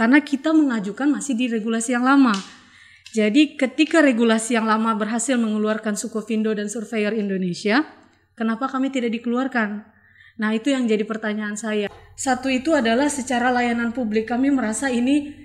Karena kita mengajukan masih di regulasi yang lama. Jadi ketika regulasi yang lama berhasil mengeluarkan Sukovindo dan Surveyor Indonesia, kenapa kami tidak dikeluarkan? Nah itu yang jadi pertanyaan saya. Satu itu adalah secara layanan publik kami merasa ini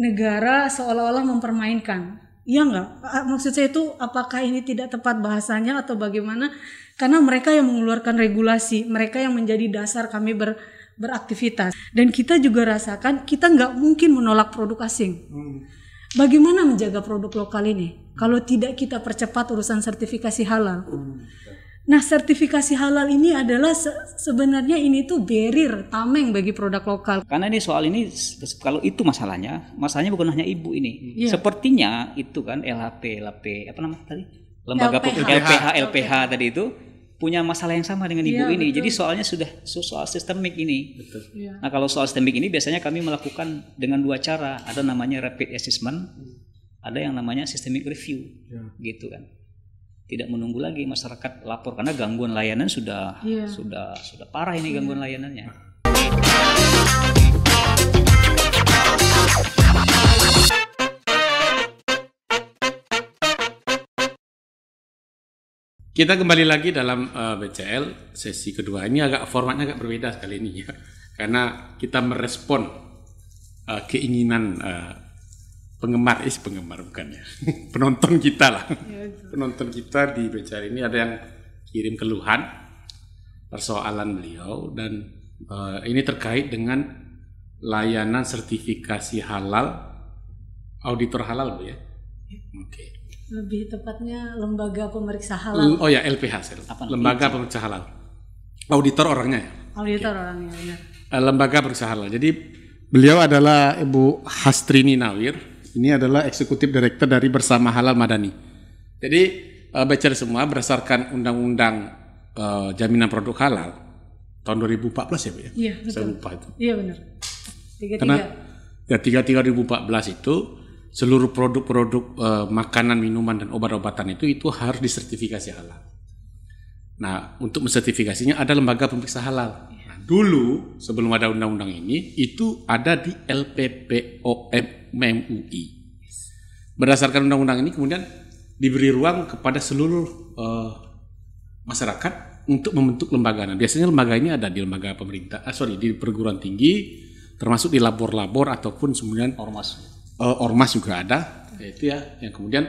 negara seolah-olah mempermainkan. Iya nggak? Maksud saya itu apakah ini tidak tepat bahasanya atau bagaimana? Karena mereka yang mengeluarkan regulasi, mereka yang menjadi dasar kami ber, beraktivitas dan kita juga rasakan kita nggak mungkin menolak produk asing. Hmm. Bagaimana menjaga produk lokal ini kalau tidak kita percepat urusan sertifikasi halal? Hmm. Nah, sertifikasi halal ini adalah se sebenarnya ini tuh barrier tameng bagi produk lokal. Karena ini soal ini kalau itu masalahnya, masalahnya bukan hanya ibu ini. Yeah. Sepertinya itu kan LHP, LHP apa namanya tadi? Lembaga LPH, LPH, LPH, LPH tadi itu punya masalah yang sama dengan iya, ibu ya, ini. Betul. Jadi soalnya sudah soal sistemik ini. Betul. Iya. Nah kalau soal sistemik ini biasanya kami melakukan dengan dua cara. Ada namanya rapid assessment, ada yang namanya systemic review, ya. gitu kan. Tidak menunggu lagi masyarakat lapor karena gangguan layanan sudah ya. sudah sudah parah ini gangguan ya. layanannya. Nah, Kita kembali lagi dalam uh, eh, BCL sesi kedua ini agak formatnya agak berbeda sekali ini ya, karena kita merespon uh, keinginan uh, penggemar is penggemar bukan ya penonton kita lah ya, penonton kita di BCL ini ada yang kirim keluhan persoalan beliau dan uh, ini terkait dengan layanan sertifikasi halal auditor halal bu ya, ya. oke okay lebih tepatnya lembaga pemeriksa halal. oh ya LPH, Apa lembaga itu? pemeriksa halal. Auditor orangnya ya. Auditor okay. orangnya ya Lembaga pemeriksa halal. Jadi beliau adalah Ibu Hastrini Nawir. Ini adalah eksekutif direktur dari Bersama Halal Madani. Jadi uh, eh, baca semua berdasarkan undang-undang uh, jaminan produk halal tahun 2014 ya Bu ya. Iya, betul. Saya lupa itu. Iya benar. 33. Karena ya 33 2014 itu seluruh produk-produk e, makanan, minuman dan obat-obatan itu itu harus disertifikasi halal. Nah, untuk mensertifikasinya ada lembaga pemeriksa halal. Nah, dulu sebelum ada undang-undang ini itu ada di LPPOM MUI. Berdasarkan undang-undang ini kemudian diberi ruang kepada seluruh e, masyarakat untuk membentuk lembaga. Nah, biasanya lembaga ini ada di lembaga pemerintah, ah, sorry di perguruan tinggi, termasuk di labor-labor ataupun kemudian ormas uh, ormas juga ada ya, itu ya yang kemudian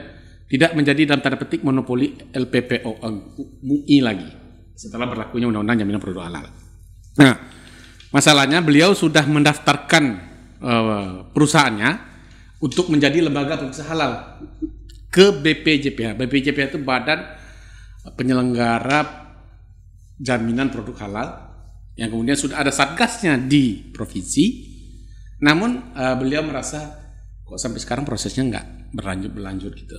tidak menjadi dalam tanda petik monopoli LPPO eh, MUI lagi setelah berlakunya undang-undang jaminan produk halal. Nah, masalahnya beliau sudah mendaftarkan uh, perusahaannya untuk menjadi lembaga pemeriksa halal ke BPJPH. BPJPH itu badan penyelenggara jaminan produk halal yang kemudian sudah ada satgasnya di provinsi. Namun uh, beliau merasa kok sampai sekarang prosesnya nggak berlanjut berlanjut gitu.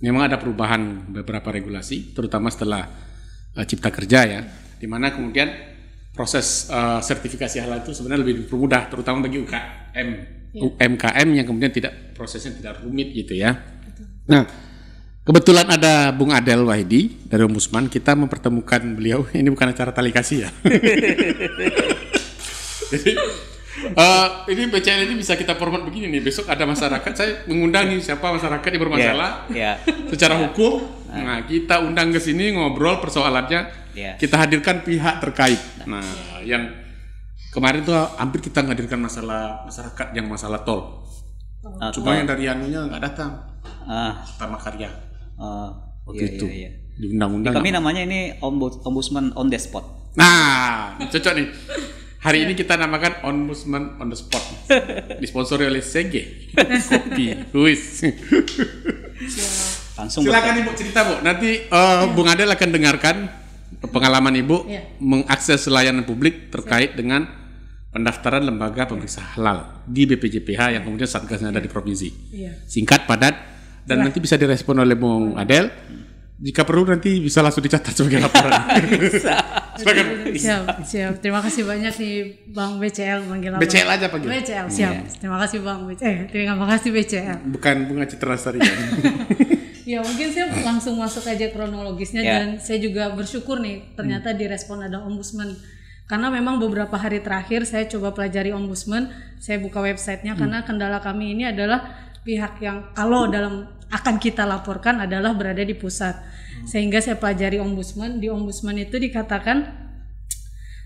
Memang ada perubahan beberapa regulasi, terutama setelah uh, Cipta Kerja ya, di mana kemudian proses uh, sertifikasi halal itu sebenarnya lebih mudah terutama bagi UKM, ya. UMKM yang kemudian tidak prosesnya tidak rumit gitu ya. Betul. Nah. Kebetulan ada Bung Adel Wahidi dari Ombudsman, kita mempertemukan beliau. Ini bukan acara tali kasih ya. Jadi uh, ini PCL ini bisa kita format begini nih. Besok ada masyarakat, saya mengundang nih siapa masyarakat yang bermasalah yeah, yeah, secara yeah. hukum. Nah. nah, kita undang ke sini ngobrol persoalannya. Yeah. Kita hadirkan pihak terkait. Nah. nah, yang kemarin tuh hampir kita menghadirkan masalah masyarakat yang masalah tol. Ah, Cuma yang dari anunya nggak datang. Ah, pertama karya. Ah, oke iya, itu. Iya, iya. Di undang-undang. Kami namanya ini ombudsman on the spot. Nah, cocok nih. Hari ini iya. kita namakan Ombudsman on the Spot. Disponsori oleh CG. Kopi. Luis. Iya. Langsung Silakan Ibu cerita, Bu. Nanti uh, ya. Bung Adel akan dengarkan pengalaman Ibu ya. mengakses layanan publik terkait dengan pendaftaran lembaga pemeriksa halal di BPJPH yang kemudian satgasnya ada di provinsi. Iya. Singkat, padat dan Silah. nanti bisa direspon oleh Bung Adel hmm jika perlu nanti bisa langsung dicatat sebagai laporan. bisa. Siap, siap. Terima kasih banyak nih Bang BCL manggil apa? BCL aja panggil. BCL, siap. Yeah. Terima kasih Bang BCL. Eh, terima kasih BCL. Bukan Bunga Citra Sari. Ya. ya mungkin saya langsung masuk aja kronologisnya yeah. dan saya juga bersyukur nih ternyata hmm. direspon ada ombudsman karena memang beberapa hari terakhir saya coba pelajari ombudsman saya buka websitenya hmm. karena kendala kami ini adalah pihak yang kalau dalam akan kita laporkan adalah berada di pusat. Sehingga saya pelajari ombudsman, di ombudsman itu dikatakan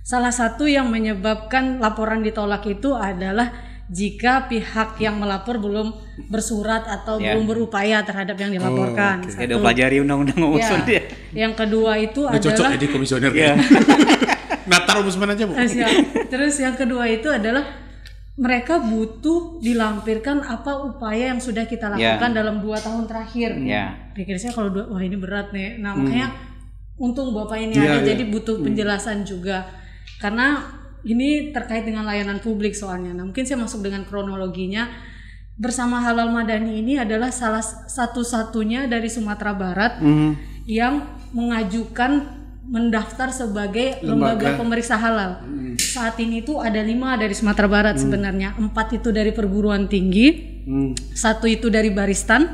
salah satu yang menyebabkan laporan ditolak itu adalah jika pihak yang melapor belum bersurat atau yeah. belum berupaya terhadap yang dilaporkan. Oh, okay. Satu, ya, pelajari undang-undang ya. ombudsman ya. Yang kedua itu Nggak adalah cocok jadi komisioner. Yeah. Ya. Natar ombudsman aja, Bu. Nah, Terus yang kedua itu adalah mereka butuh dilampirkan apa upaya yang sudah kita ya. lakukan yeah. dalam dua tahun terakhir. Yeah. Pikir saya kalau dua, wah ini berat nih. Nah hmm. makanya mm. untung bapak ini yeah, ada, yeah. jadi butuh hmm. penjelasan mm. juga karena ini terkait dengan layanan publik soalnya. Nah mungkin saya masuk dengan kronologinya bersama Halal Madani ini adalah salah satu-satunya dari Sumatera Barat mm. yang mengajukan mendaftar sebagai lembaga, lembaga pemeriksa halal. Hmm. Saat ini itu ada lima dari Sumatera Barat hmm. sebenarnya, empat itu dari perguruan tinggi, hmm. satu itu dari Baristan,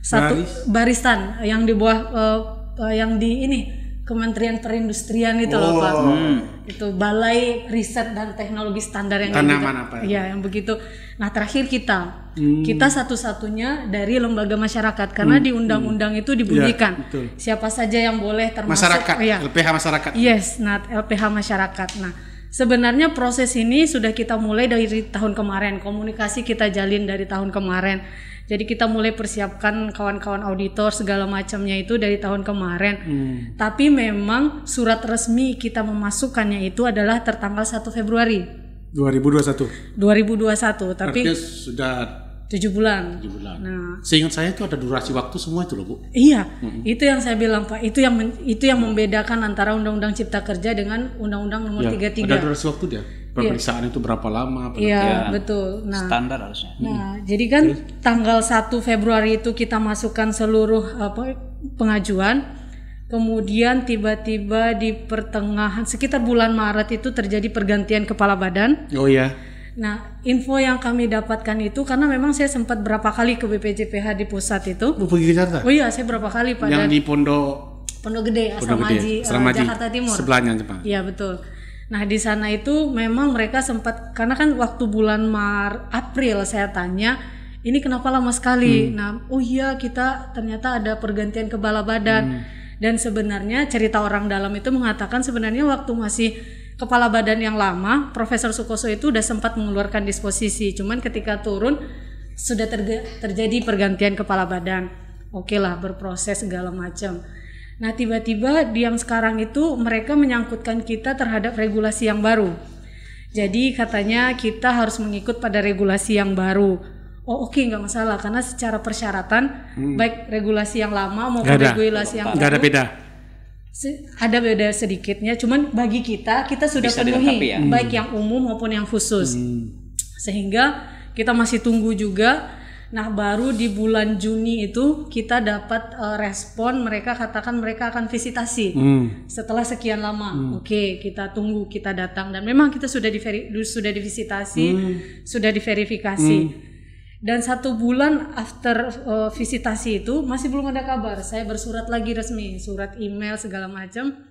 satu Baris. Baristan yang di bawah uh, uh, yang di ini Kementerian Perindustrian itu oh. loh Hmm. Itu Balai Riset dan Teknologi Standar yang tanaman gitu. apa? Ya, yang begitu. Nah terakhir kita, hmm. kita satu-satunya dari lembaga masyarakat karena hmm. di undang-undang hmm. itu ya, dibunyikan ya, siapa saja yang boleh termasuk masyarakat, ya. LPH masyarakat. Yes, nah LPH masyarakat. Nah sebenarnya proses ini sudah kita mulai dari tahun kemarin, komunikasi kita jalin dari tahun kemarin. Jadi kita mulai persiapkan kawan-kawan auditor segala macamnya itu dari tahun kemarin. Hmm. Tapi memang surat resmi kita memasukkannya itu adalah tertanggal 1 Februari. 2021. 2021, tapi Artinya sudah 7 bulan. 7 bulan. Nah, seingat saya itu ada durasi waktu semua itu loh, Bu. Iya, mm-hmm. itu yang saya bilang, Pak. Itu yang itu yang mm-hmm. membedakan antara Undang-Undang Cipta Kerja dengan Undang-Undang Nomor ya, 33. Ada durasi waktu dia. Iya. Pemeriksaan itu berapa lama? Iya, betul. Nah, standar harusnya. Nah, mm-hmm. jadi kan Terus? tanggal 1 Februari itu kita masukkan seluruh apa pengajuan Kemudian tiba-tiba di pertengahan sekitar bulan Maret itu terjadi pergantian kepala badan. Oh ya. Nah, info yang kami dapatkan itu karena memang saya sempat berapa kali ke BPJPH di pusat itu. Bu oh, pergi ke Jakarta? Oh iya, saya berapa kali pada Yang di Pondok Pondok Gede, Pondok Asrama Gede. Eh, asrama Jakarta Timur. Sebelahnya, Jepang. Iya, betul. Nah, di sana itu memang mereka sempat karena kan waktu bulan Mar April saya tanya, ini kenapa lama sekali? Hmm. Nah, oh iya kita ternyata ada pergantian kepala badan. Hmm dan sebenarnya cerita orang dalam itu mengatakan sebenarnya waktu masih kepala badan yang lama, Profesor Sukoso itu udah sempat mengeluarkan disposisi. Cuman ketika turun sudah terjadi pergantian kepala badan. Oke lah berproses segala macam. Nah tiba-tiba di yang sekarang itu mereka menyangkutkan kita terhadap regulasi yang baru. Jadi katanya kita harus mengikut pada regulasi yang baru oh oke okay, nggak masalah karena secara persyaratan hmm. baik regulasi yang lama maupun gak ada. regulasi yang baru ada beda ada beda sedikitnya cuman bagi kita kita sudah Bisa penuhi ya? baik hmm. yang umum maupun yang khusus hmm. sehingga kita masih tunggu juga nah baru di bulan Juni itu kita dapat uh, respon mereka katakan mereka akan visitasi hmm. setelah sekian lama hmm. oke okay, kita tunggu kita datang dan memang kita sudah di sudah divisitasi hmm. sudah diverifikasi hmm dan satu bulan after uh, visitasi itu masih belum ada kabar saya bersurat lagi resmi surat email segala macam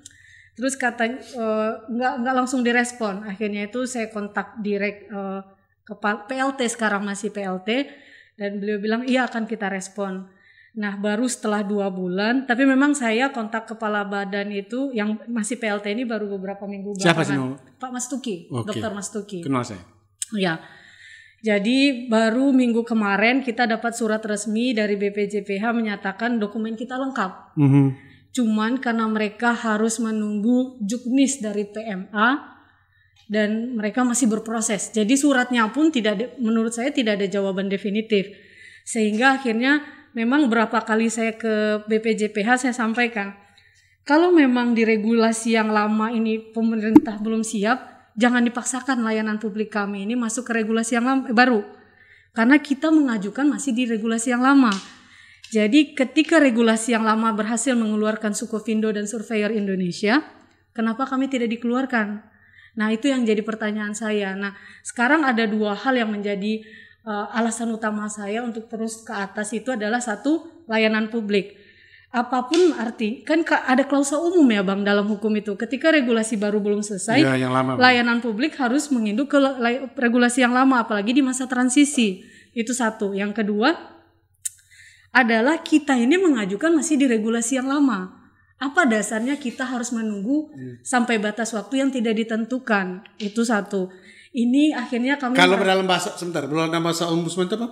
terus kata uh, nggak nggak langsung direspon akhirnya itu saya kontak direct uh, eh, ke PLT sekarang masih PLT dan beliau bilang iya akan kita respon nah baru setelah dua bulan tapi memang saya kontak kepala badan itu yang masih PLT ini baru beberapa minggu siapa sih Pak Mas Tuki okay. dokter Mas Tuki kenal saya ya jadi baru minggu kemarin kita dapat surat resmi dari BPJPH menyatakan dokumen kita lengkap. Mm -hmm. Cuman karena mereka harus menunggu juknis dari PMA dan mereka masih berproses. Jadi suratnya pun tidak menurut saya tidak ada jawaban definitif. Sehingga akhirnya memang berapa kali saya ke BPJPH saya sampaikan kalau memang di regulasi yang lama ini pemerintah belum siap, jangan dipaksakan layanan publik kami ini masuk ke regulasi yang lama, baru. Karena kita mengajukan masih di regulasi yang lama. Jadi ketika regulasi yang lama berhasil mengeluarkan Sukovindo dan Surveyor Indonesia, kenapa kami tidak dikeluarkan? Nah itu yang jadi pertanyaan saya. Nah sekarang ada dua hal yang menjadi uh, alasan utama saya untuk terus ke atas itu adalah satu layanan publik apapun arti kan ada klausa umum ya bang dalam hukum itu ketika regulasi baru belum selesai ya, yang lama, bang. layanan publik harus menginduk ke regulasi yang lama apalagi di masa transisi itu satu yang kedua adalah kita ini mengajukan masih di regulasi yang lama apa dasarnya kita harus menunggu hmm. sampai batas waktu yang tidak ditentukan itu satu ini akhirnya kami kalau dalam bahasa sebentar dalam bahasa umum itu apa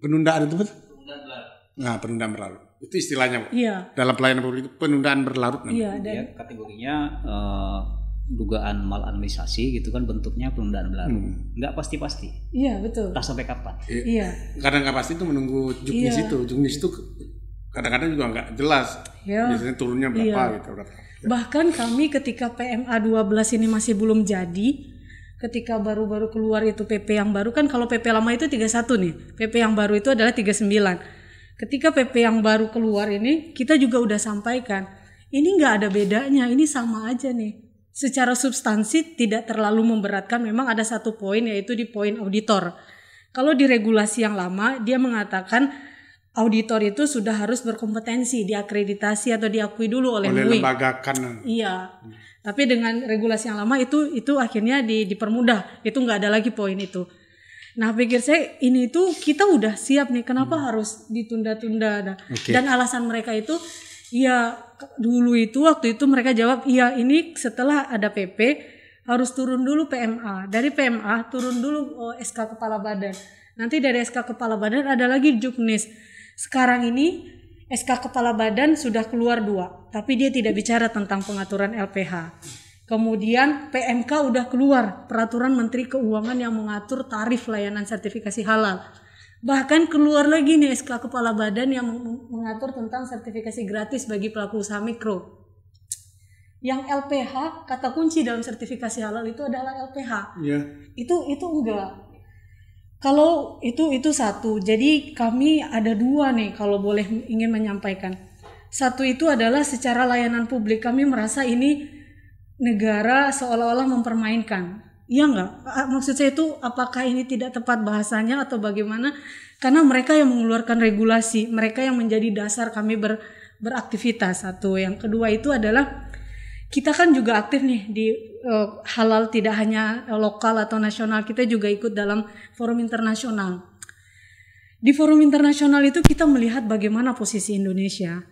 penundaan itu betul? penundaan berlalu nah penundaan berlalu itu istilahnya, Bu. Iya. Dalam pelayanan publik itu penundaan berlarut iya, namanya. Iya, dan... ya, kategorinya uh, dugaan maladministrasi gitu kan bentuknya penundaan berlarut. Hmm. Nggak pasti-pasti. Iya, betul. tak sampai kapan. Iya. Kadang nggak pasti itu menunggu juknis iya. itu. Juknis itu kadang-kadang juga nggak jelas. Iya. Biasanya turunnya berapa iya. gitu. Berapa. Ya. Bahkan kami ketika PMA 12 ini masih belum jadi, ketika baru-baru keluar itu PP yang baru kan kalau PP lama itu 31 nih. PP yang baru itu adalah 39 ketika PP yang baru keluar ini kita juga udah sampaikan ini nggak ada bedanya ini sama aja nih secara substansi tidak terlalu memberatkan memang ada satu poin yaitu di poin auditor kalau di regulasi yang lama dia mengatakan auditor itu sudah harus berkompetensi diakreditasi atau diakui dulu oleh, oleh lembaga kan iya hmm. tapi dengan regulasi yang lama itu itu akhirnya di, dipermudah itu nggak ada lagi poin itu Nah, pikir saya ini itu kita udah siap nih, kenapa hmm. harus ditunda-tunda? Nah. Okay. Dan alasan mereka itu ya dulu itu waktu itu mereka jawab, "Iya, ini setelah ada PP harus turun dulu PMA. Dari PMA turun dulu oh, SK kepala badan. Nanti dari SK kepala badan ada lagi Juknis. Sekarang ini SK kepala badan sudah keluar dua, tapi dia tidak bicara tentang pengaturan LPH Kemudian PMK udah keluar peraturan Menteri Keuangan yang mengatur tarif layanan sertifikasi halal. Bahkan keluar lagi nih SK Kepala Badan yang mengatur tentang sertifikasi gratis bagi pelaku usaha mikro. Yang LPH kata kunci dalam sertifikasi halal itu adalah LPH. Iya. Itu itu enggak. Kalau itu itu satu. Jadi kami ada dua nih kalau boleh ingin menyampaikan. Satu itu adalah secara layanan publik kami merasa ini negara seolah-olah mempermainkan. Iya enggak? Maksud saya itu apakah ini tidak tepat bahasanya atau bagaimana? Karena mereka yang mengeluarkan regulasi, mereka yang menjadi dasar kami ber, beraktivitas. Satu, yang kedua itu adalah kita kan juga aktif nih di uh, halal tidak hanya e, lokal atau nasional, kita juga ikut dalam forum internasional. Di forum internasional itu kita melihat bagaimana posisi Indonesia.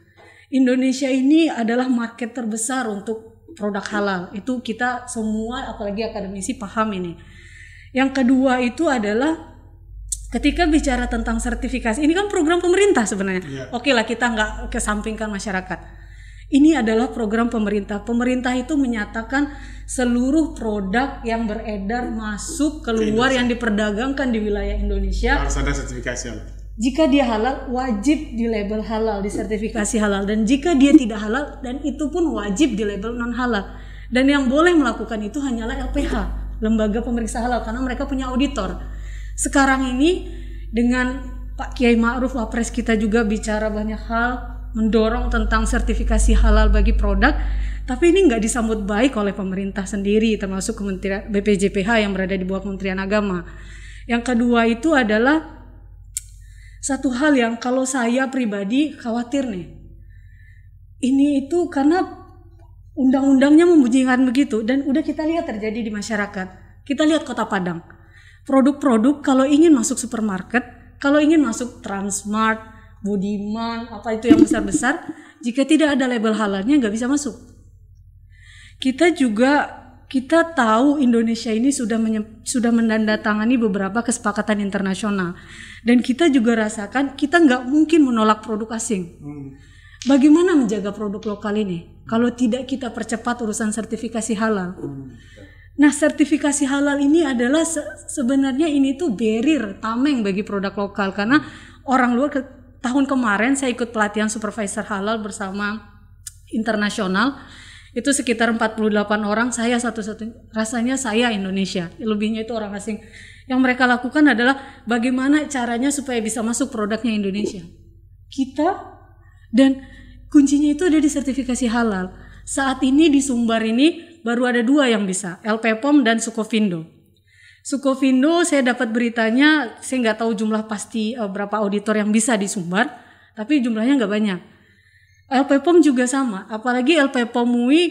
Indonesia ini adalah market terbesar untuk produk halal itu kita semua apalagi akademisi paham ini yang kedua itu adalah ketika bicara tentang sertifikasi ini kan program pemerintah sebenarnya yeah. oke lah kita nggak kesampingkan masyarakat ini adalah program pemerintah pemerintah itu menyatakan seluruh produk yang beredar masuk keluar yang diperdagangkan di wilayah Indonesia harus ada sertifikasi jika dia halal wajib di label halal di sertifikasi halal dan jika dia tidak halal dan itu pun wajib di label non halal dan yang boleh melakukan itu hanyalah LPH lembaga pemeriksa halal karena mereka punya auditor sekarang ini dengan Pak Kiai Ma'ruf Wapres kita juga bicara banyak hal mendorong tentang sertifikasi halal bagi produk tapi ini nggak disambut baik oleh pemerintah sendiri termasuk Kementerian BPJPH yang berada di bawah Kementerian Agama yang kedua itu adalah satu hal yang kalau saya pribadi khawatir nih. Ini itu karena undang-undangnya membunyikan begitu dan udah kita lihat terjadi di masyarakat. Kita lihat Kota Padang. Produk-produk kalau ingin masuk supermarket, kalau ingin masuk Transmart, Budiman, apa itu yang besar-besar, jika tidak ada label halalnya nggak bisa masuk. Kita juga kita tahu Indonesia ini sudah sudah menandatangani beberapa kesepakatan internasional dan kita juga rasakan kita nggak mungkin menolak produk asing. Hmm. Bagaimana menjaga produk lokal ini kalau tidak kita percepat urusan sertifikasi halal? Hmm. Nah, sertifikasi halal ini adalah se sebenarnya ini tuh barrier tameng bagi produk lokal karena orang luar ke tahun kemarin saya ikut pelatihan supervisor halal bersama internasional itu sekitar 48 orang saya satu satu rasanya saya Indonesia lebihnya itu orang asing yang mereka lakukan adalah bagaimana caranya supaya bisa masuk produknya Indonesia kita dan kuncinya itu ada di sertifikasi halal saat ini di Sumbar ini baru ada dua yang bisa LPPOM dan Sukovindo Sukovindo saya dapat beritanya saya nggak tahu jumlah pasti eh, berapa auditor yang bisa di Sumbar tapi jumlahnya nggak banyak LPPOM juga sama, apalagi LPPOM UI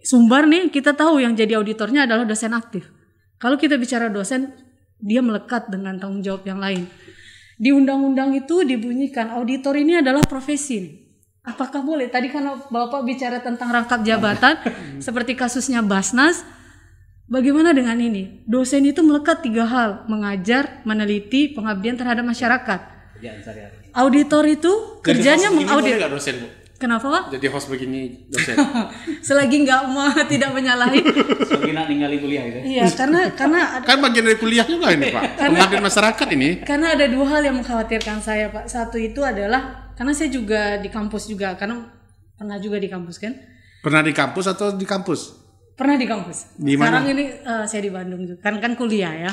Sumbar nih kita tahu yang jadi auditornya adalah dosen aktif. Kalau kita bicara dosen, dia melekat dengan tanggung jawab yang lain. Di undang-undang itu dibunyikan auditor ini adalah profesi. Apakah boleh? Tadi kan Bapak bicara tentang rangkap jabatan seperti kasusnya Basnas. Bagaimana dengan ini? Dosen itu melekat tiga hal, mengajar, meneliti, pengabdian terhadap masyarakat. Auditor itu kerjanya mengaudit. Dosen, Kenapa? pak? Jadi host begini dosen. Selagi nggak mau tidak menyalahi. Selagi nak ninggali kuliah gitu. Iya, karena karena ada, kan bagian dari kuliah juga ini Pak. Pengabdian masyarakat ini. Karena ada dua hal yang mengkhawatirkan saya Pak. Satu itu adalah karena saya juga di kampus juga karena pernah juga di kampus kan. Pernah di kampus atau di kampus? Pernah di kampus. Di mana? Sekarang ini uh, saya di Bandung juga. Kan kan kuliah ya.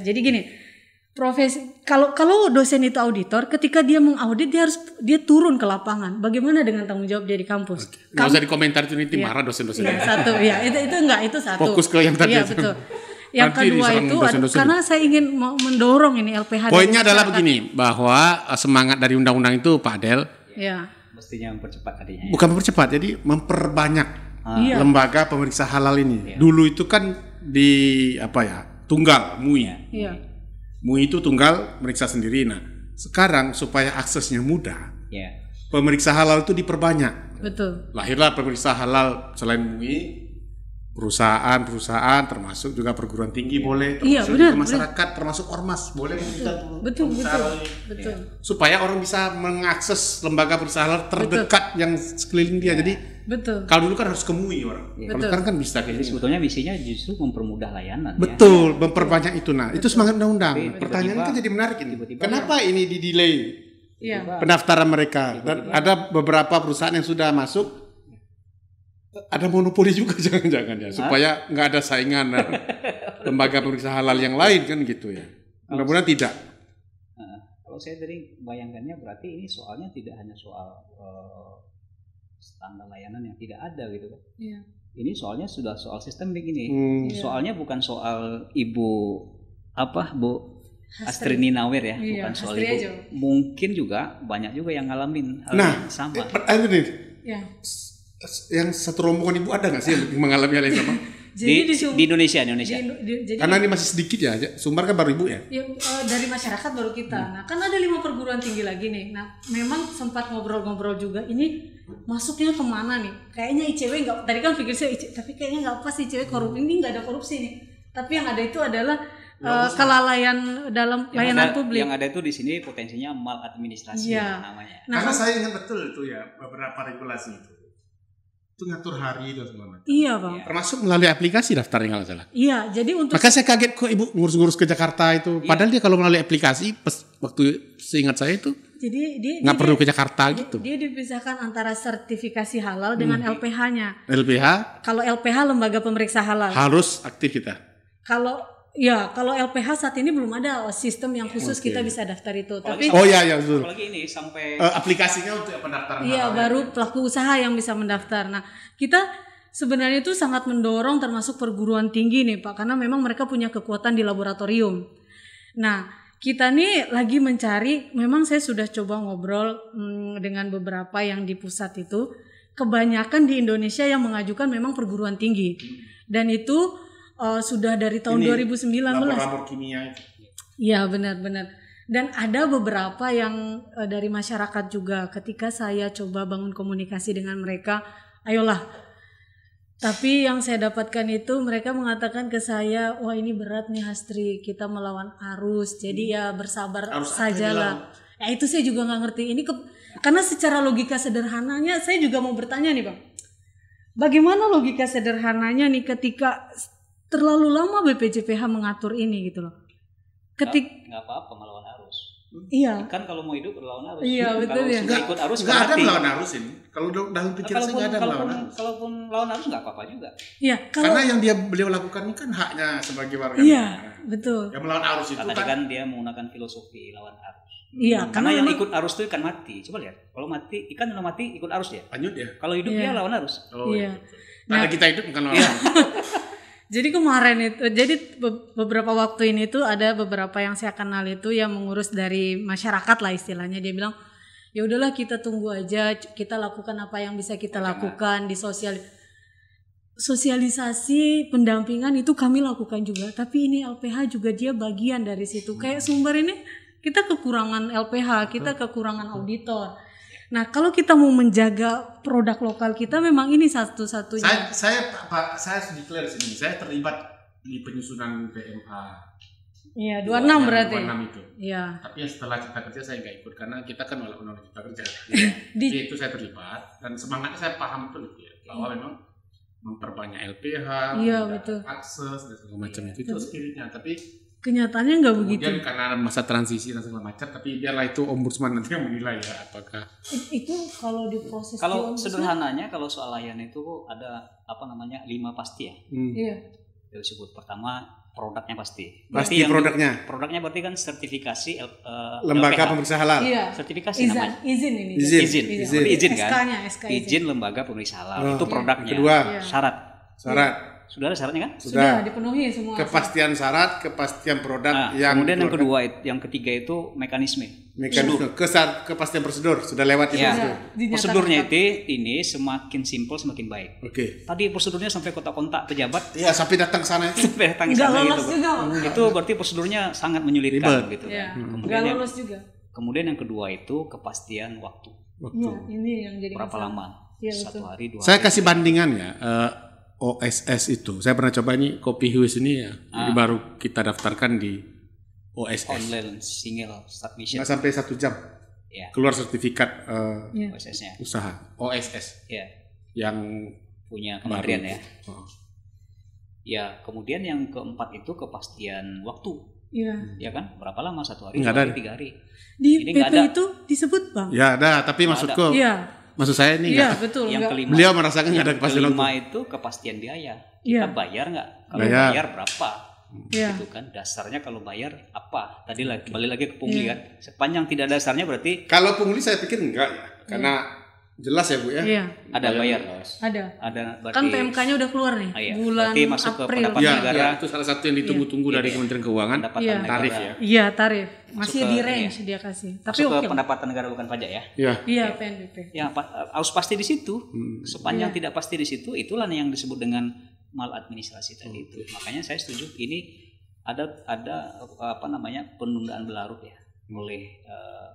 Jadi gini, profesi kalau kalau dosen itu auditor ketika dia mengaudit dia harus dia turun ke lapangan bagaimana dengan tanggung jawab dia di kampus Oke. Kamu, usah dikomentar itu nanti ya, marah dosen-dosen ya, satu ya itu itu enggak itu satu fokus ke yang tadi ya, yang nanti kedua itu dosen -dosen. karena saya ingin mendorong ini LPH poinnya adalah begini bahwa eh, semangat dari undang-undang itu Pak Adel. ya mestinya mempercepat tadinya bukan mempercepat jadi memperbanyak ah. Iya. lembaga pemeriksa halal ini ya. dulu itu kan di apa ya tunggal MUI ya. Ya MUI itu tunggal meriksa sendiri. Nah, sekarang supaya aksesnya mudah, yeah. pemeriksa halal itu diperbanyak. Betul. Lahirlah pemeriksa halal selain MUI, perusahaan-perusahaan termasuk juga perguruan tinggi yeah. boleh, termasuk yeah, benar, masyarakat, benar. termasuk ormas boleh meminta betul, betul, betul, Supaya orang bisa mengakses lembaga perusahaan terdekat betul. yang sekeliling dia. Yeah. Jadi Betul. Kalau dulu kan harus kemui orang. Ya. Kalau sekarang kan bisa kayak Jadi gitu. sebetulnya misinya justru mempermudah layanan. Ya. Betul, ya. memperbanyak itu nah. Betul. Itu semangat undang-undang. Pertanyaan kan jadi menarik ini. Tiba -tiba Kenapa ya. ini di delay? Ya. Pendaftaran mereka. Tiba -tiba. ada beberapa perusahaan yang sudah masuk ada monopoli juga jangan-jangan ya supaya nggak ada saingan lembaga pemeriksa halal yang lain kan gitu ya. Mudah-mudahan tidak. kalau saya tadi bayangkannya berarti ini soalnya tidak hanya soal uh, standar layanan yang tidak ada gitu kan. Iya. Ini soalnya sudah soal sistem begini. Hmm. Iya. Soalnya bukan soal ibu apa Bu Astri, Astri Ninawir ya, iya, bukan soal ibu. Mungkin juga banyak juga yang ngalamin hal nah, yang sama. Nah, ini ya. yang satu rombongan ibu ada nggak sih yang mengalami hal yang sama? jadi di, di, di Indonesia, di Indonesia. Di, di, jadi Karena ini masih sedikit ya, Sumbar kan baru ibu ya? ya uh, dari masyarakat baru kita. Hmm. Nah, kan ada lima perguruan tinggi lagi nih. Nah, memang sempat ngobrol-ngobrol juga. Ini masuknya kemana nih? Kayaknya ICW nggak. Tadi kan pikir saya, ICW, tapi kayaknya nggak pas ICW korup. Ini nggak ada korupsi nih. Tapi yang ada itu adalah uh, kelalaian dalam yang layanan ada, publik. Yang ada itu di sini potensinya maladministrasi ya. namanya. Nah, Karena saya ingat betul itu ya beberapa regulasi itu itu ngatur hari dan segala macam. Iya bang. Iya. Termasuk melalui aplikasi daftarnya kalau salah. Iya, jadi untuk. Maka saya kaget kok ibu ngurus-ngurus ke Jakarta itu. Iya. Padahal dia kalau melalui aplikasi, pas, waktu seingat saya itu. Jadi dia nggak perlu ke Jakarta dia, gitu. Dia dipisahkan antara sertifikasi halal dengan hmm. LPH-nya. LPH. Kalau LPH lembaga pemeriksa halal. Harus aktif kita. Kalau Ya, kalau LPH saat ini belum ada sistem yang khusus okay. kita bisa daftar itu. Apalagi Tapi Oh iya ya betul. Apalagi ini sampai uh, aplikasinya untuk pendaftaran. Iya, baru ya. pelaku gitu. usaha yang bisa mendaftar. Nah, kita sebenarnya itu sangat mendorong termasuk perguruan tinggi nih, Pak, karena memang mereka punya kekuatan di laboratorium. Nah, kita nih lagi mencari, memang saya sudah coba ngobrol hmm, dengan beberapa yang di pusat itu, kebanyakan di Indonesia yang mengajukan memang perguruan tinggi. Hmm. Dan itu uh, sudah dari tahun Ini, 2019. Lapor-lapor kimia. Iya benar-benar. Dan ada beberapa yang uh, dari masyarakat juga ketika saya coba bangun komunikasi dengan mereka, ayolah. Tapi yang saya dapatkan itu mereka mengatakan ke saya, wah ini berat nih Hastri, kita melawan arus, jadi ya bersabar arus sajalah. Ya itu saya juga nggak ngerti. Ini ke, karena secara logika sederhananya saya juga mau bertanya nih bang, bagaimana logika sederhananya nih ketika terlalu lama BPJPH mengatur ini gitu loh. Ketik nggak apa-apa melawan arus. Iya. Kan kalau mau hidup melawan arus. Iya betul ya. Enggak ikut arus nggak ada melawan arus ini. Kalau dalam nah, pikiran saya nggak ada melawan arus. Kalaupun melawan arus nggak apa-apa juga. Iya. Kalau, Karena yang dia beliau lakukan ini kan haknya sebagai warga. Iya negara. betul. Yang melawan arus itu Karena kan, kan dia menggunakan filosofi lawan arus. Iya, karena, karena yang ikut arus itu ikan mati. Coba lihat, kalau mati ikan sudah mati ikut arus ya. Lanjut ya. Kalau hidup ya. dia iya. lawan arus. Oh iya. iya. Nah, kita hidup bukan lawan iya. arus. Jadi kemarin itu, jadi beberapa waktu ini tuh ada beberapa yang saya kenal itu yang mengurus dari masyarakat lah istilahnya. Dia bilang, ya udahlah kita tunggu aja, kita lakukan apa yang bisa kita lakukan di sosial sosialisasi pendampingan itu kami lakukan juga. Tapi ini LPH juga dia bagian dari situ. Hmm. Kayak sumber ini kita kekurangan LPH, kita kekurangan auditor Nah, kalau kita mau menjaga produk lokal kita memang ini satu-satunya. Saya saya Pak, saya clear sini, saya terlibat di penyusunan PMA. Iya, dua enam berarti. Dua enam itu. Iya. Tapi yang setelah kita kerja saya nggak ikut karena kita kan oleh undang kita kerja. Ya. di... Jadi itu saya terlibat dan semangatnya saya paham betul ya, bahwa hmm. memang memperbanyak LPH, iya, betul. akses dan segala iya. macam iya. itu, itu spiritnya. Tapi kenyataannya nggak begitu. Kemudian karena masa transisi dan segala macam, tapi biarlah itu ombudsman nanti yang menilai ya apakah itu kalau diproses kalau di sederhananya kalau soal layan itu ada apa namanya lima pasti ya. Hmm. Iya. Yang disebut pertama produknya pasti. pasti yang, produknya. Produknya berarti kan sertifikasi uh, lembaga pemeriksaan. pemeriksa halal. Iya. Sertifikasi izin, namanya. Izin ini. Izin. Izin. izin. izin. izin kan? sk izin. lembaga pemeriksa halal. Oh, itu produknya. Kedua. Iya. Syarat. Syarat iya. Sudah ada syaratnya kan? Sudah, Sudah dipenuhi semua. Kepastian syarat, kepastian produk nah, yang kemudian yang kedua yang ketiga itu mekanisme. Mekanisme kesar kepastian prosedur sudah lewat ya. itu. Ya, Prosedurnya itu ini semakin simpel semakin baik. Oke. Okay. Tadi prosedurnya sampai kotak-kontak pejabat. Iya, sampai datang sana sana. sampai datang ke sana gitu. Juga. Hmm, itu berarti prosedurnya sangat menyulitkan Ribet. gitu. Ya. Hmm. Kemudian juga. Kemudian yang kedua itu kepastian waktu. Waktu. Ya, ini yang jadi berapa masalah. lama? Ya, Satu hari, dua hari. Saya kasih bandingan ya. Eh, OSS itu. Saya pernah coba ini kopi Hues ini ya. Ah. Jadi baru kita daftarkan di OSS. Online single submission. Nggak sampai satu jam. Yeah. Keluar sertifikat uh, eh, yeah. Usaha OSS. Yeah. Yang punya kemarin ya. Oh. Ya, kemudian yang keempat itu kepastian waktu. Iya. Ya kan? Berapa lama? Satu hari, enggak dua tiga hari. Di Ini PP ada. itu disebut bang. Ya ada, tapi maksudku. Iya Maksud saya ini ya, betul. Yang kelima. Beliau merasakan yang ada kepastian kelima itu kepastian biaya. Iya. Kita ya. bayar nggak? Kalau Bayar. bayar, berapa? Ya. Itu kan. Dasarnya kalau bayar apa? Tadi lagi balik lagi ke pungli iya. kan. Sepanjang tidak dasarnya berarti Kalau pungli saya pikir enggak ya, karena iya jelas ya bu ya iya. ada bayar ada ada kan berarti, kan PMK-nya udah keluar nih oh, iya. bulan berarti masuk April. ke pendapatan ya, negara ya, itu salah satu yang iya. ditunggu-tunggu iya. dari iya. Kementerian Keuangan iya. tarif ya iya tarif masih masuk di ya. range iya. dia kasih tapi masuk okay. ke pendapatan negara bukan pajak ya iya iya PNBP ya harus pasti di situ hmm. sepanjang iya. tidak pasti di situ itulah yang disebut dengan maladministrasi tadi hmm. itu makanya saya setuju ini ada ada apa namanya penundaan berlarut ya oleh uh,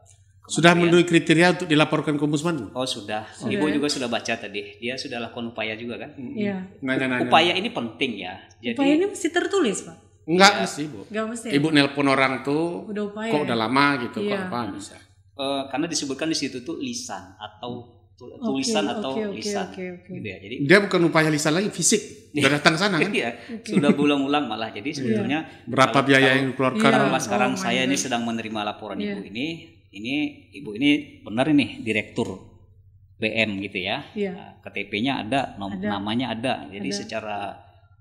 sudah memenuhi kriteria untuk dilaporkan ke ombudsman? Oh sudah, oh. ibu juga sudah baca tadi. Dia sudah lakukan upaya juga kan? Iya. nah, nah, Upaya ini penting ya. Jadi, upaya ini mesti tertulis pak? Enggak iya. ya. mesti ibu. Enggak mesti. Ibu nelpon orang tuh. Udah upaya. Kok ya? udah lama gitu? Iya. Kok apa bisa? Uh, karena disebutkan di situ tuh lisan atau tulisan okay, atau okay, lisan okay, okay, okay. gitu ya. Jadi dia bukan upaya lisan lagi fisik. Sudah datang sana kan? Iya. Sudah berulang-ulang malah. Jadi iya. sebetulnya yeah. berapa biaya yang dikeluarkan? Kalau, iya. sekarang oh saya ini sedang menerima laporan yeah. Ibu ini ini ibu ini benar ini direktur PM gitu ya. ya. Nah, KTP-nya ada, nom ada, namanya ada. Jadi ada. secara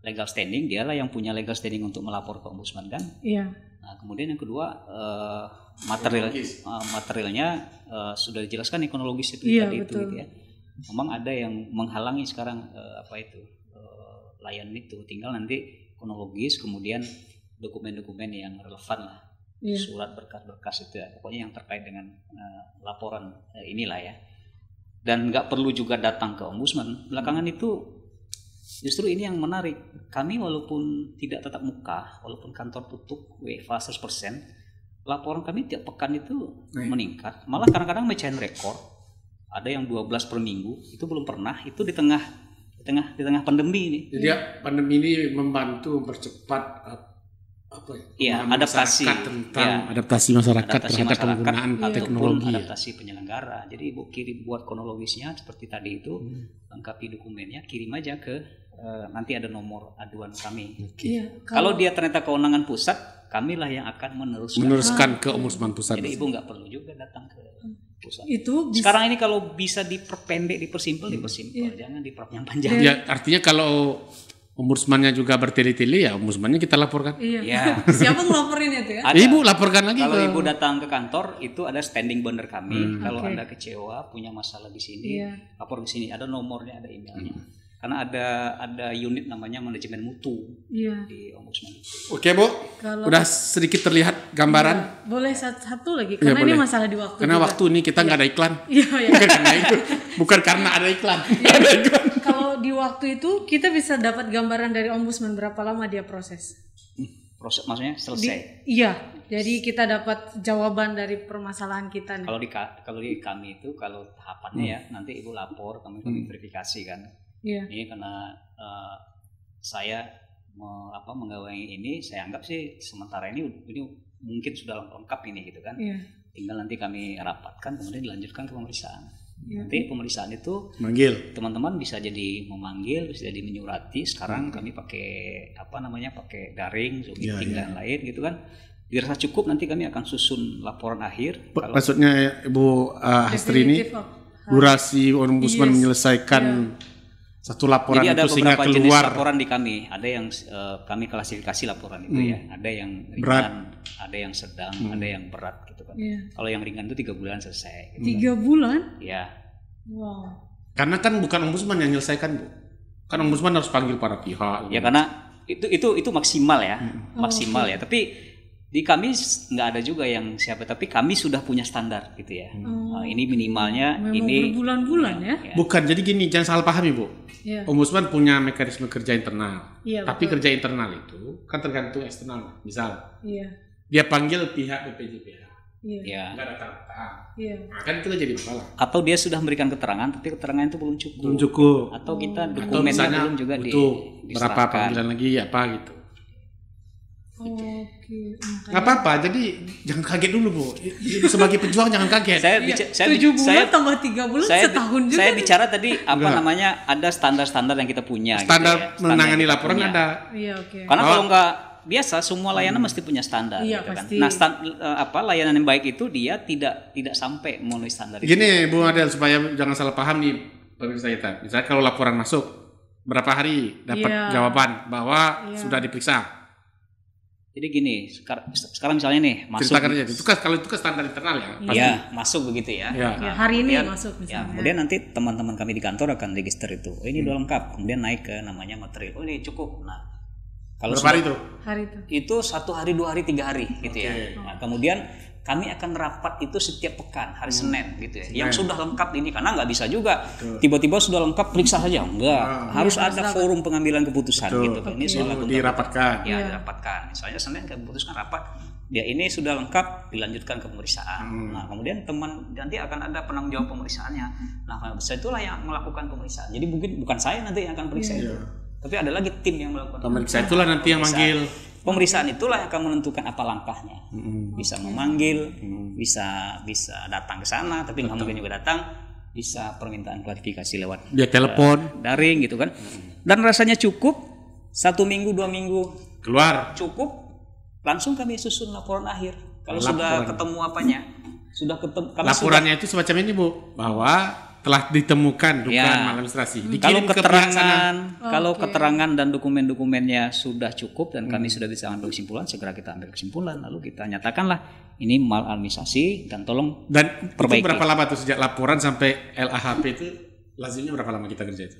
legal standing dialah yang punya legal standing untuk melapor ke ombudsman kan. Iya. Nah, kemudian yang kedua uh, material uh, materialnya uh, sudah dijelaskan ekonologis itu ya, tadi betul. itu gitu ya. Memang ada yang menghalangi sekarang uh, apa itu uh, layan itu. Tinggal nanti ekonologis kemudian dokumen-dokumen yang relevan lah yeah. surat berkas-berkas itu ya pokoknya yang terkait dengan uh, laporan uh, inilah ya dan nggak perlu juga datang ke ombudsman belakangan hmm. itu justru ini yang menarik kami walaupun tidak tetap muka walaupun kantor tutup WFA 100% laporan kami tiap pekan itu yeah. meningkat malah kadang-kadang mecahin rekor ada yang 12 per minggu itu belum pernah itu di tengah di tengah di tengah pandemi ini jadi ya, pandemi ini membantu mempercepat eh, apa ya, ya adaptasi tentang ya, adaptasi masyarakat adaptasi terhadap masyarakat, penggunaan iya, ya, teknologi adaptasi penyelenggara jadi ibu kirim buat kronologisnya seperti tadi itu hmm. lengkapi dokumennya kirim aja ke uh, nanti ada nomor aduan kami okay. ya, kalau, kalau dia ternyata kewenangan pusat kamilah yang akan meneruskan meneruskan ke ah. ombudsman pusat jadi ibu nggak perlu juga datang ke hmm. pusat itu bisa. sekarang ini kalau bisa diperpendek dipersimpel hmm. dipersimpel yeah. jangan diperpanjang yeah. ya artinya kalau ombudsmannya juga bertele-tele ya ombudsmannya kita laporkan. Iya. Ya. Siapa ngelaporin itu ya? Ada. Ibu laporkan lagi. Kalau ibu datang ke kantor itu ada standing bonder kami. Hmm. Kalau okay. anda kecewa punya masalah di sini, yeah. lapor di sini. Ada nomornya, ada emailnya. Hmm. Karena ada ada unit namanya manajemen mutu yeah. di ombudsman. Oke bu, Kalau... udah sedikit terlihat gambaran. Ya, boleh satu lagi iya, karena ya, ini boleh. masalah di waktu. Karena juga. waktu ini kita nggak ya. ada iklan. Iya iya. Bukan karena bukan karena ada iklan. Iya. ada iklan kalau di waktu itu kita bisa dapat gambaran dari ombudsman berapa lama dia proses? Hmm, proses maksudnya selesai. Di, iya, jadi kita dapat jawaban dari permasalahan kita. Nih. Kalau di kalau di kami itu kalau tahapannya ya, hmm. ya nanti ibu lapor kami kami hmm. verifikasi kan. Iya. Ini karena uh, saya me, apa menggawangi ini saya anggap sih sementara ini ini mungkin sudah lengkap ini gitu kan. Iya. Tinggal nanti kami rapatkan kemudian dilanjutkan ke pemeriksaan. Ya. Nanti pemeriksaan itu manggil. Teman-teman bisa jadi memanggil, bisa jadi menyurati. Sekarang hmm. kami pakai apa namanya? pakai daring, zoom iya, meeting iya. dan lain gitu kan. Dirasa cukup nanti kami akan susun laporan akhir. P Kalau Maksudnya Ibu uh, eh, Hastri ini durasi ombudsman yes. menyelesaikan ya satu laporan Jadi ada itu sehingga keluar jenis laporan di kami ada yang uh, kami klasifikasi laporan itu ya. hmm. ya ada yang ringan berat. ada yang sedang hmm. ada yang berat gitu kan yeah. kalau yang ringan itu tiga bulan selesai gitu tiga bulan ya wow karena kan bukan ombudsman yang menyelesaikan bu kan ombudsman harus panggil para pihak gitu. ya karena itu itu itu maksimal ya hmm. Oh, maksimal oh, ya tapi di kami nggak ada juga yang siapa tapi kami sudah punya standar gitu ya hmm. nah, ini minimalnya Memang ini bulan bulan ya, ya bukan jadi gini jangan salah paham ibu Yeah. Ombudsman punya mekanisme kerja internal. Yeah, tapi betul. kerja internal itu kan tergantung eksternal. Misal, yeah. dia panggil pihak BPJPH. Iya. Yeah. Enggak datang. Iya. Nah, kan itu jadi masalah. Atau dia sudah memberikan keterangan tapi keterangan itu belum cukup. Belum cukup. Atau kita dokumennya belum juga butuh di, berapa panggilan lagi ya apa Gitu. Oh. Oke. apa-apa. Jadi jangan kaget dulu bu. Sebagai pejuang jangan kaget. Saya iya, bicara. Saya, Tujuh bulan saya, tambah tiga bulan saya, setahun juga. Saya bicara tadi apa Enggak. namanya ada standar-standar yang kita punya. Gitu standar gitu ya. menangani laporan punya. ada. Iya oke. Okay. Karena oh. kalau nggak biasa semua hmm. layanan hmm. mesti punya standar iya, gitu kan. Nah, stand, eh, apa layanan yang baik itu dia tidak tidak sampai memenuhi standar Gini, itu. Bu Adel supaya jangan salah paham nih pemirsa kita. Misalnya kalau laporan masuk berapa hari dapat yeah. jawaban bahwa yeah. sudah diperiksa. Jadi gini, sekarang misalnya nih masuk cerita kerja itu kan kalau itu kan standar internal ya. Iya, pasti. Iya, masuk begitu ya. Ya, nah, ya hari ini kemudian, masuk ya, misalnya. Ya, kemudian nanti teman-teman kami di kantor akan register itu. Oh, ini hmm. udah lengkap. Kemudian naik ke namanya materi. Oh, ini cukup. Nah, kalau Berapa hari itu? Hari itu. Itu satu hari, dua hari, tiga hari gitu okay. ya. Nah, kemudian kami akan rapat itu setiap pekan hari hmm. Senin gitu ya. Senin. Yang sudah lengkap ini karena nggak bisa juga tiba-tiba sudah lengkap periksa saja enggak. Nah, harus ya, ada forum pengambilan keputusan Betul. gitu. Kan. Ini soal okay. dirapatkan. Ya, ya, dirapatkan. Misalnya Senin keputusan rapat ya ini sudah lengkap dilanjutkan ke pemeriksaan. Hmm. Nah, kemudian teman nanti akan ada penanggung jawab pemeriksaannya. Nah, bisa itulah yang melakukan pemeriksaan. Jadi mungkin bukan saya nanti yang akan periksa yeah. itu. Tapi ada lagi tim yang melakukan. Pemeriksa itulah nanti yang manggil pemeriksaan itulah yang akan menentukan apa langkahnya hmm. bisa memanggil hmm. bisa bisa datang ke sana tapi nggak mungkin juga datang bisa permintaan klarifikasi lewat ya telepon uh, daring gitu kan hmm. dan rasanya cukup satu minggu dua minggu keluar cukup langsung kami susun laporan akhir kalau laporan. sudah ketemu apanya sudah ketemu laporannya sudah, itu semacam ini bu bahwa telah ditemukan dugaan ya. maladministrasi. kalau keterangan, ke kalau okay. keterangan dan dokumen-dokumennya sudah cukup dan kami sudah bisa ambil kesimpulan, segera kita ambil kesimpulan lalu kita nyatakanlah ini maladministrasi dan tolong dan perbaiki. Itu berapa lama tuh sejak laporan sampai LAHP itu lazimnya berapa lama kita kerja itu?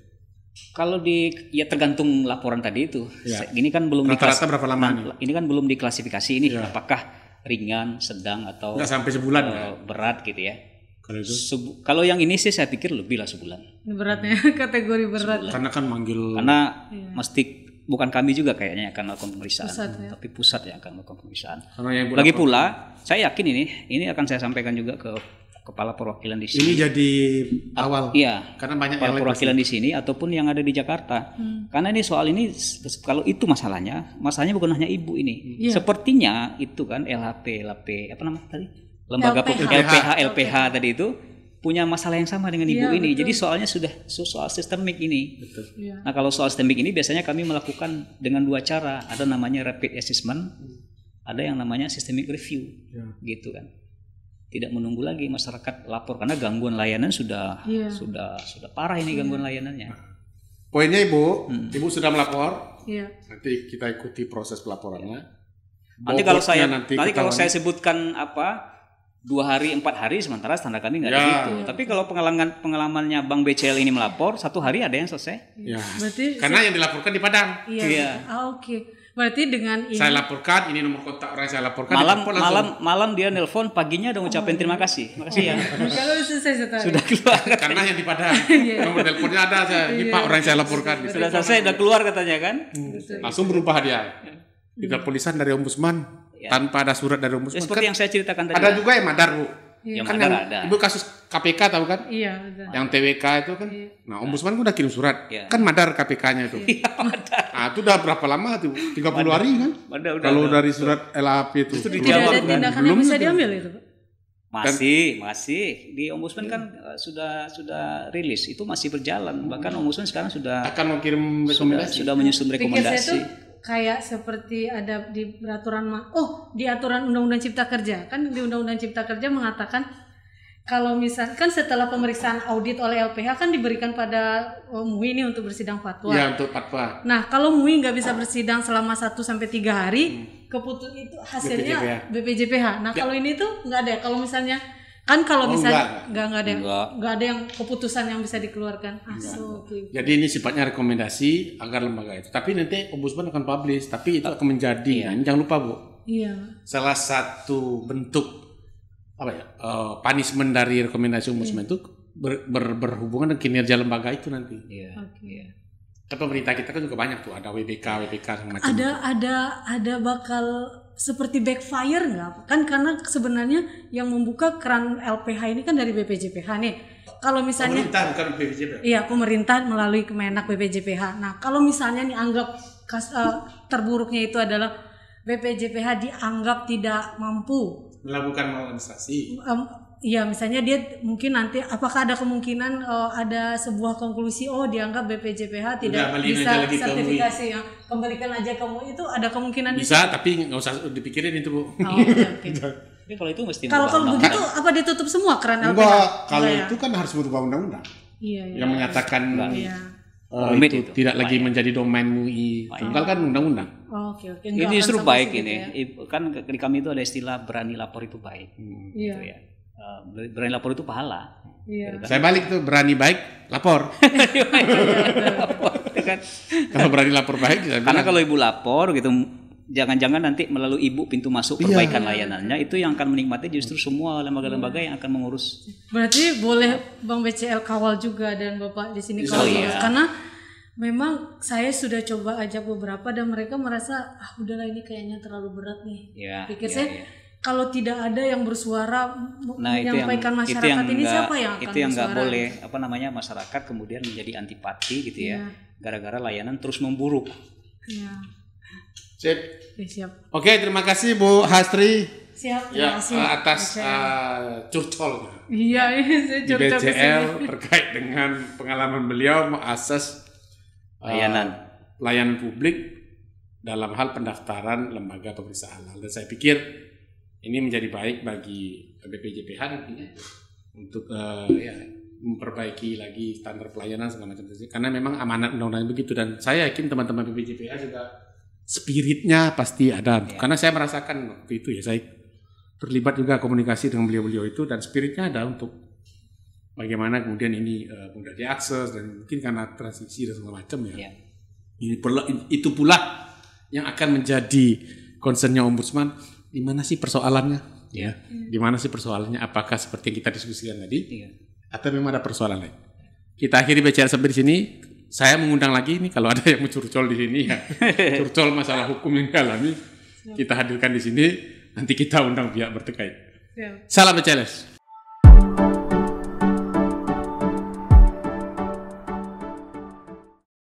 Kalau di ya tergantung laporan tadi itu. Ya. Ini kan belum rata-rata berapa lama ini? Nah, ini kan belum diklasifikasi ini ya. apakah ringan, sedang atau Nggak sampai sebulan uh, ya? berat gitu ya. Kalau kalau yang ini sih saya pikir lebih lah sebulan. Beratnya kategori berat. Sebulan. Karena kan manggil Karena iya. mesti bukan kami juga kayaknya yang akan melakukan pemeriksaan, pusat, ya. tapi pusat yang akan melakukan pemeriksaan. Lagi pula, saya yakin ini ini akan saya sampaikan juga ke kepala perwakilan di sini. Ini jadi awal. iya. Karena banyak kepala yang perwakilan di sini ataupun yang ada di Jakarta. Hmm. Karena ini soal ini kalau itu masalahnya, masalahnya bukan hanya ibu ini. Yeah. Sepertinya itu kan LHP, LHP apa namanya tadi? lembaga LPH. publik LPH LPH tadi itu punya masalah yang sama dengan ibu ya, ini. Betul. Jadi soalnya sudah soal sistemik ini. Betul. Iya. Nah kalau soal sistemik ini biasanya kami melakukan dengan dua cara. Ada namanya rapid assessment, ada yang namanya systemic review, ya. gitu kan. Tidak menunggu lagi masyarakat lapor karena gangguan layanan sudah ya. sudah sudah parah ini iya. gangguan ya. layanannya. Poinnya ibu, hmm. ibu sudah melapor. Ya. Nanti kita ikuti proses pelaporannya. Nanti kalau saya nanti, nanti kalau saya sebutkan apa dua hari empat hari sementara standar kami nggak ya. Ya. Tapi kalau pengalaman pengalamannya Bang BCL ini melapor satu hari ada yang selesai. Ya. Berarti karena yang dilaporkan di Padang. Iya. Ya. Ah, Oke. Okay. Berarti dengan ini saya laporkan ini nomor kontak orang saya laporkan malam malam malam dia nelpon paginya udah ngucapin oh. terima kasih. Makasih oh. ya. Iya. Kalau selesai setelah sudah keluar karena yang di Padang iya. nomor teleponnya ada saya ini iya. Pak orang saya laporkan. Sudah selesai sudah keluar katanya kan. Hmm. Langsung berubah dia. Tidak polisan dari ombudsman ya. tanpa ada surat dari ombudsman. Ya, seperti kan yang saya ceritakan tadi. Ada juga ya, iya, kan yang madar, Bu. Iya. Yang kan madar ada. Ibu kasus KPK tahu kan? Iya, ada. Yang TWK itu kan. Ya. Nah, ombudsman kan udah kirim surat. Ya. Kan madar KPK-nya itu. Iya, madar. Nah, itu udah berapa lama tuh? 30 madar. hari kan? Madar udah. Kalau dari surat LAP itu. Itu dijawab ada tindakan belum bisa diambil itu, Masih, masih. Di ombudsman kan uh, sudah sudah rilis, itu masih berjalan. Bahkan ombudsman sekarang sudah akan mengirim rekomendasi. Sudah, sudah menyusun rekomendasi. Pikir saya kayak seperti ada di peraturan oh di aturan undang-undang cipta kerja kan di undang-undang cipta kerja mengatakan kalau misalkan setelah pemeriksaan audit oleh LPH kan diberikan pada oh, MUI ini untuk bersidang fatwa. Ya untuk fatwa. Nah kalau MUI nggak bisa bersidang selama 1 sampai tiga hari, hmm. keputus itu hasilnya BPJPH. BPJPH. Nah ya. kalau ini tuh nggak ada. Kalau misalnya kan kalau oh, misalnya enggak, enggak, ada yang enggak. enggak ada yang keputusan yang bisa dikeluarkan aso ah, jadi ini sifatnya rekomendasi agar lembaga itu tapi nanti ombudsman akan publish tapi itu akan menjadi iya. nah, jangan lupa bu iya salah satu bentuk apa ya uh, punishment dari rekomendasi ombudsman iya. itu ber, ber, berhubungan dengan kinerja lembaga itu nanti iya okay. Iya. Kan pemerintah kita kan juga banyak tuh ada WBK WBK macam ada itu. ada ada bakal seperti backfire nggak kan karena sebenarnya yang membuka keran LPH ini kan dari BPJPH nih kalau misalnya pemerintah bukan BPJPH iya pemerintah melalui Kemenak BPJPH nah kalau misalnya nih anggap kas, uh, terburuknya itu adalah BPJPH dianggap tidak mampu melakukan maladministrasi Iya, misalnya dia mungkin nanti apakah ada kemungkinan uh, ada sebuah konklusi oh dianggap BPJPH tidak Udah, bisa aja sertifikasi yang kembalikan aja kamu itu ada kemungkinan bisa itu? tapi nggak usah dipikirin itu bu. Oh, okay, kalau itu mesti kalau kalau begitu kan? apa ditutup semua keran LPH? Enggak, kalau ya. itu kan harus berubah undang-undang. Iya, iya. Yang menyatakan iya. Uh, itu, itu tidak lagi ya. menjadi domain MUI. Ya. Tunggal kan undang-undang. Oh, oke, oke. Ini justru baik ini. Ya. Kan di kami itu ada istilah berani lapor itu baik. Hmm, iya. Gitu ya. Eh, berani lapor itu pahala. Iya. Saya balik tuh berani baik lapor. Iya, iya, iya. Kan. kalau berani lapor baik. Karena kalau ibu lapor gitu jangan-jangan nanti melalui ibu pintu masuk perbaikan iya. layanannya itu yang akan menikmati justru semua lembaga-lembaga yang akan mengurus. Berarti boleh Bang BCL kawal juga dan Bapak di sini kawal oh, iya. karena memang saya sudah coba ajak beberapa dan mereka merasa ah udahlah ini kayaknya terlalu berat nih. Iya, Pikir iya, saya iya kalau tidak ada yang bersuara nah, menyampaikan itu yang, masyarakat itu yang ini gak, siapa yang akan itu yang nggak boleh apa namanya masyarakat kemudian menjadi antipati gitu ya iya. gara-gara ya. layanan terus memburuk ya. Sip. Ya, siap oke terima kasih Bu Hastri siap terima ya, kasih eh, atas BCL. uh, eh, curcol iya, iya saya curcol di BCL terkait dengan pengalaman beliau mengakses eh, layanan layanan publik dalam hal pendaftaran lembaga pemeriksa halal dan nah, saya pikir ini menjadi baik bagi BPJPH nantinya untuk uh, ya memperbaiki lagi standar pelayanan segala macam itu karena memang amanat undang-undang begitu dan saya yakin teman-teman BPJPH juga spiritnya pasti ada ya. karena saya merasakan waktu itu ya saya terlibat juga komunikasi dengan beliau-beliau itu dan spiritnya ada untuk bagaimana kemudian ini uh, mudah diakses dan mungkin karena transisi dan segala macam ya, ya. ini perlu itu pula yang akan menjadi concernnya ombudsman di sih persoalannya ya hmm. sih persoalannya apakah seperti yang kita diskusikan tadi iya. atau memang ada persoalan lain kita akhiri bicara sampai di sini saya mengundang lagi ini kalau ada yang mencurcol di sini ya curcol masalah hukum yang dialami kita hadirkan di sini nanti kita undang pihak berterkait salam Beceles